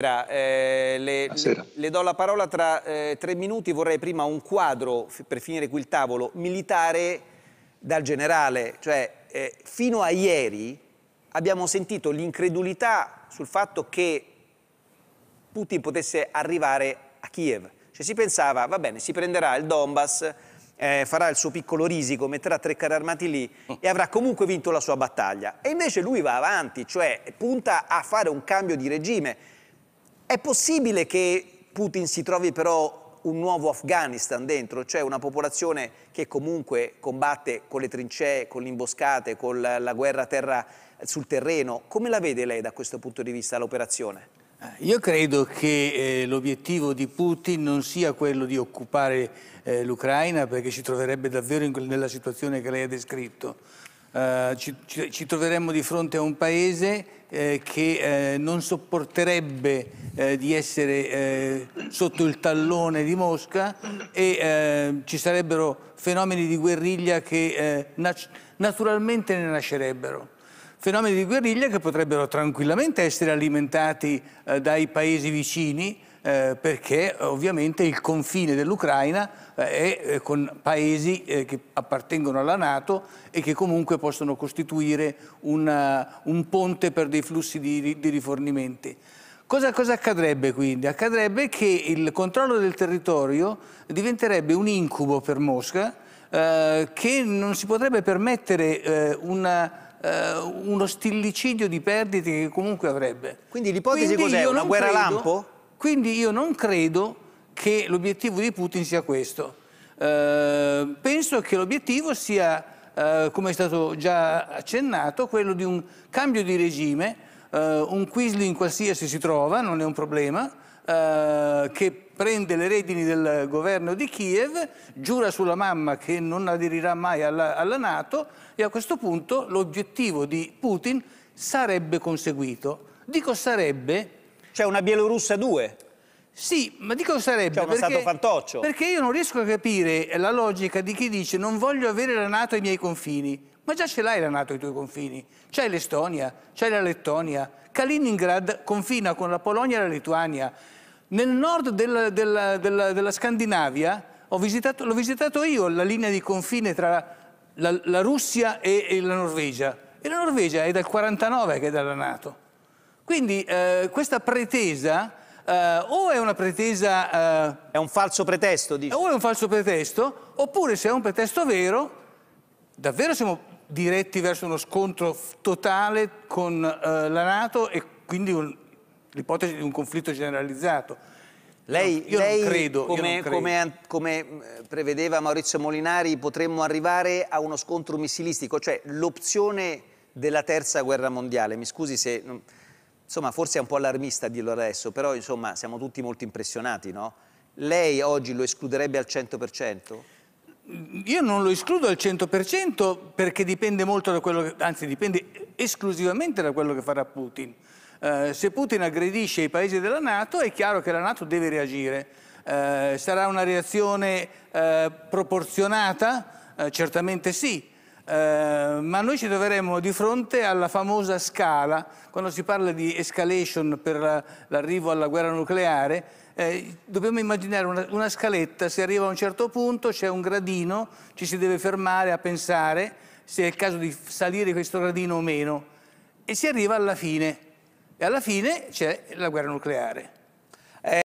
Eh, le, le, le, do la parola tra eh, tre minuti, vorrei prima un quadro, per finire qui il tavolo, militare dal generale, cioè eh, fino a ieri abbiamo sentito l'incredulità sul fatto che Putin potesse arrivare a Kiev, cioè si pensava, va bene, si prenderà il Donbass, eh, farà il suo piccolo risico, metterà tre carri armati lì e avrà comunque vinto la sua battaglia. E invece lui va avanti, cioè punta a fare un cambio di regime è possibile che Putin si trovi però un nuovo Afghanistan dentro, cioè una popolazione che comunque combatte con le trincee, con le imboscate, con la guerra terra sul terreno. Come la vede lei da questo punto di vista l'operazione? Eh, io credo che eh, l'obiettivo di Putin non sia quello di occupare eh, l'Ucraina perché si troverebbe davvero in, nella situazione che lei ha descritto, eh, ci, ci, ci, troveremmo di fronte a un paese eh, che eh, non sopporterebbe eh, di essere eh, sotto il tallone di Mosca e eh, ci sarebbero fenomeni di guerriglia che nat naturalmente ne nascerebbero fenomeni di guerriglia che potrebbero tranquillamente essere alimentati eh, dai paesi vicini eh, perché eh, ovviamente il confine dell'Ucraina eh, è eh, con paesi eh, che appartengono alla Nato e che comunque possono costituire una, eh, un ponte per dei flussi di, di rifornimenti. Cosa, cosa, accadrebbe quindi? Accadrebbe che il controllo del territorio diventerebbe un incubo per Mosca eh, che non si potrebbe permettere eh, una, eh, uno stillicidio di perdite che comunque avrebbe. Quindi l'ipotesi cos'è? Una guerra credo... lampo? Quindi io non credo che l'obiettivo di Putin sia questo. Eh, penso che l'obiettivo sia, eh, come è stato già accennato, quello di un cambio di regime, eh, un Quisling qualsiasi si trova, non è un problema, eh, che prende le redini del governo di Kiev, giura sulla mamma che non aderirà mai alla, alla Nato e a questo punto l'obiettivo di Putin sarebbe conseguito. Dico sarebbe cioè una Bielorussia 2? Sì, ma di cosa sarebbe? Cioè uno perché, stato fantoccio. Perché io non riesco a capire la logica di chi dice non voglio avere la Nato ai miei confini. Ma già ce l'hai la Nato ai tuoi confini. C'è l'Estonia, c'è la Lettonia. Kaliningrad confina con la Polonia e la Lituania. Nel nord della, della, della, della Scandinavia l'ho visitato, visitato io la linea di confine tra la, la Russia e, e la Norvegia. E la Norvegia è dal 49 che è dalla Nato. Quindi eh, questa pretesa eh, o è una pretesa... Eh, è un falso pretesto, dice. O è un falso pretesto, oppure se è un pretesto vero, davvero siamo diretti verso uno scontro totale con eh, la Nato e quindi l'ipotesi di un conflitto generalizzato. Lei, no, lei credo, come, come, come, eh, prevedeva Maurizio Molinari, potremmo arrivare a uno scontro missilistico, cioè l'opzione della terza guerra mondiale. Mi scusi se insomma forse è un po' allarmista dirlo adesso, però insomma siamo tutti molto impressionati, no? Lei oggi lo escluderebbe al 100%? Mm, io non lo escludo al 100% perché dipende molto da quello che, anzi dipende esclusivamente da quello che farà Putin. Eh, se Putin aggredisce i paesi della Nato è chiaro che la Nato deve reagire. Eh, sarà una reazione eh, proporzionata? Eh, certamente sì. Eh, ma noi ci troveremo di fronte alla famosa scala, quando si parla di escalation per l'arrivo alla guerra nucleare, eh, dobbiamo immaginare una, una, scaletta, si arriva a un certo punto, c'è un gradino, ci si deve fermare a pensare se è il caso di salire questo gradino o meno, e si arriva alla fine, e alla fine c'è la guerra nucleare.